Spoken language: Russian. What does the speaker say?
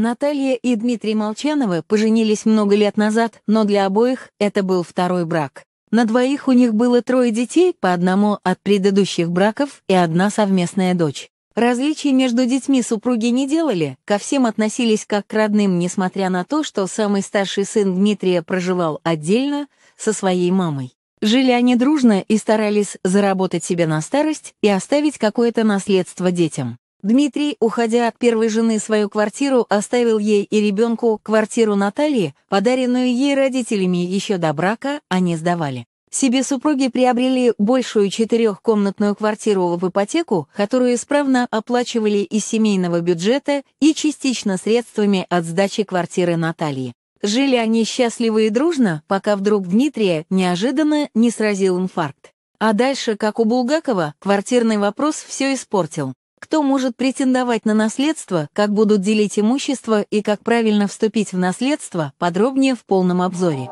Наталья и Дмитрий Молчановы поженились много лет назад, но для обоих это был второй брак. На двоих у них было трое детей, по одному от предыдущих браков и одна совместная дочь. Различий между детьми супруги не делали, ко всем относились как к родным, несмотря на то, что самый старший сын Дмитрия проживал отдельно со своей мамой. Жили они дружно и старались заработать себе на старость и оставить какое-то наследство детям. Дмитрий, уходя от первой жены свою квартиру, оставил ей и ребенку квартиру Натальи, подаренную ей родителями еще до брака, они сдавали. Себе супруги приобрели большую четырехкомнатную квартиру в ипотеку, которую исправно оплачивали из семейного бюджета и частично средствами от сдачи квартиры Натальи. Жили они счастливо и дружно, пока вдруг Дмитрия неожиданно не сразил инфаркт. А дальше, как у Булгакова, квартирный вопрос все испортил. Кто может претендовать на наследство, как будут делить имущество и как правильно вступить в наследство, подробнее в полном обзоре.